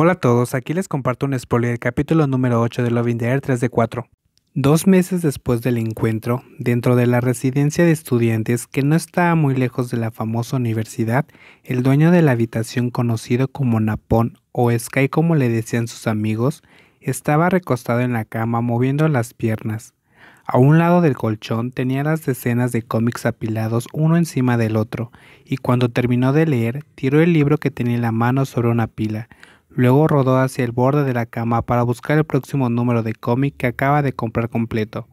Hola a todos, aquí les comparto un spoiler del capítulo número 8 de Loving the 3 de 4. Dos meses después del encuentro, dentro de la residencia de estudiantes que no estaba muy lejos de la famosa universidad, el dueño de la habitación conocido como Napón o Sky como le decían sus amigos, estaba recostado en la cama moviendo las piernas. A un lado del colchón tenía las decenas de cómics apilados uno encima del otro, y cuando terminó de leer, tiró el libro que tenía en la mano sobre una pila, Luego rodó hacia el borde de la cama para buscar el próximo número de cómic que acaba de comprar completo.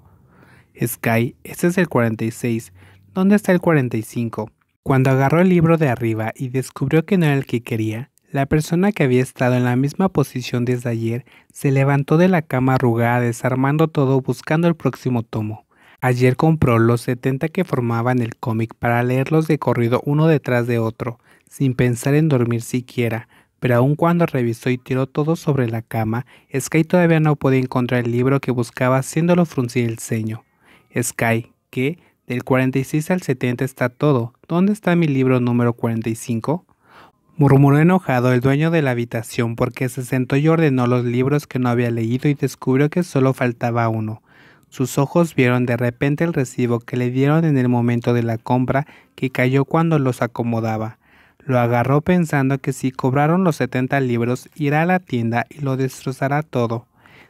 Sky, este es el 46. ¿Dónde está el 45? Cuando agarró el libro de arriba y descubrió que no era el que quería, la persona que había estado en la misma posición desde ayer se levantó de la cama arrugada desarmando todo buscando el próximo tomo. Ayer compró los 70 que formaban el cómic para leerlos de corrido uno detrás de otro, sin pensar en dormir siquiera, pero aun cuando revisó y tiró todo sobre la cama, Sky todavía no podía encontrar el libro que buscaba haciéndolo fruncir el ceño. Sky, ¿qué? del 46 al 70 está todo, ¿dónde está mi libro número 45? Murmuró enojado el dueño de la habitación porque se sentó y ordenó los libros que no había leído y descubrió que solo faltaba uno. Sus ojos vieron de repente el recibo que le dieron en el momento de la compra que cayó cuando los acomodaba. Lo agarró pensando que si cobraron los 70 libros irá a la tienda y lo destrozará todo.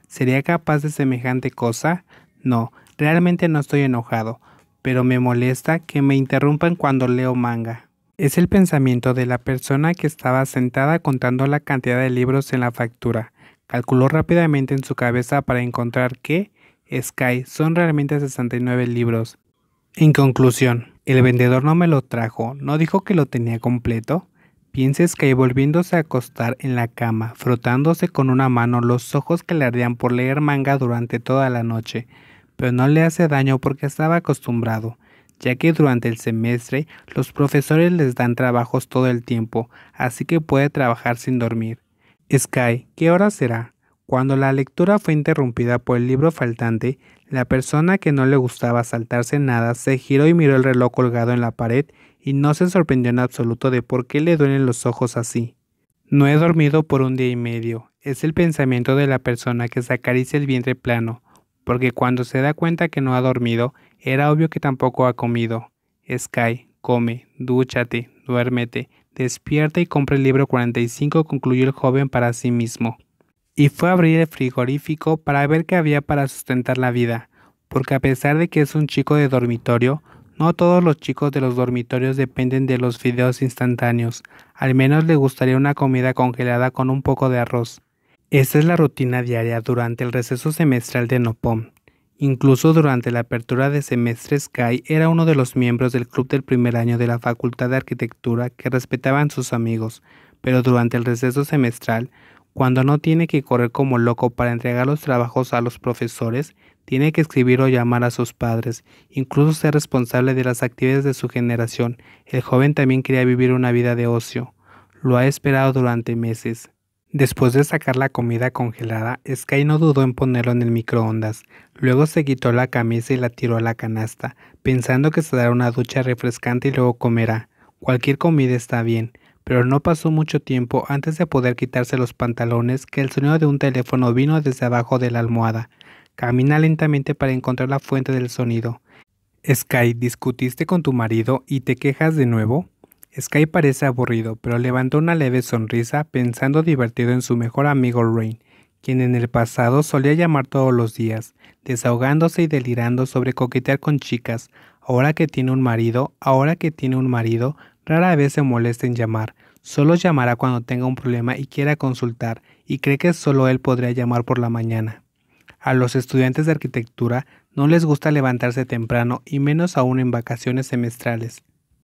¿Sería capaz de semejante cosa? No, realmente no estoy enojado, pero me molesta que me interrumpan cuando leo manga. Es el pensamiento de la persona que estaba sentada contando la cantidad de libros en la factura. Calculó rápidamente en su cabeza para encontrar que, Sky, son realmente 69 libros. En conclusión, el vendedor no me lo trajo, no dijo que lo tenía completo. Piense que volviéndose a acostar en la cama, frotándose con una mano los ojos que le ardían por leer manga durante toda la noche, pero no le hace daño porque estaba acostumbrado, ya que durante el semestre los profesores les dan trabajos todo el tiempo, así que puede trabajar sin dormir. Sky, ¿qué hora será? Cuando la lectura fue interrumpida por el libro faltante, la persona que no le gustaba saltarse nada se giró y miró el reloj colgado en la pared y no se sorprendió en absoluto de por qué le duelen los ojos así. No he dormido por un día y medio, es el pensamiento de la persona que se acaricia el vientre plano, porque cuando se da cuenta que no ha dormido, era obvio que tampoco ha comido. Sky, come, dúchate, duérmete, despierta y compra el libro 45, concluyó el joven para sí mismo y fue a abrir el frigorífico para ver qué había para sustentar la vida, porque a pesar de que es un chico de dormitorio, no todos los chicos de los dormitorios dependen de los fideos instantáneos, al menos le gustaría una comida congelada con un poco de arroz. Esa es la rutina diaria durante el receso semestral de Nopom. Incluso durante la apertura de semestre Sky era uno de los miembros del club del primer año de la Facultad de Arquitectura que respetaban sus amigos, pero durante el receso semestral cuando no tiene que correr como loco para entregar los trabajos a los profesores, tiene que escribir o llamar a sus padres, incluso ser responsable de las actividades de su generación. El joven también quería vivir una vida de ocio. Lo ha esperado durante meses. Después de sacar la comida congelada, Sky no dudó en ponerlo en el microondas. Luego se quitó la camisa y la tiró a la canasta, pensando que se dará una ducha refrescante y luego comerá. Cualquier comida está bien, pero no pasó mucho tiempo antes de poder quitarse los pantalones que el sonido de un teléfono vino desde abajo de la almohada. Camina lentamente para encontrar la fuente del sonido. Sky, ¿discutiste con tu marido y te quejas de nuevo? Sky parece aburrido, pero levantó una leve sonrisa pensando divertido en su mejor amigo Rain, quien en el pasado solía llamar todos los días, desahogándose y delirando sobre coquetear con chicas, ahora que tiene un marido, ahora que tiene un marido, Rara vez se molesta en llamar, solo llamará cuando tenga un problema y quiera consultar, y cree que solo él podría llamar por la mañana. A los estudiantes de arquitectura no les gusta levantarse temprano y menos aún en vacaciones semestrales.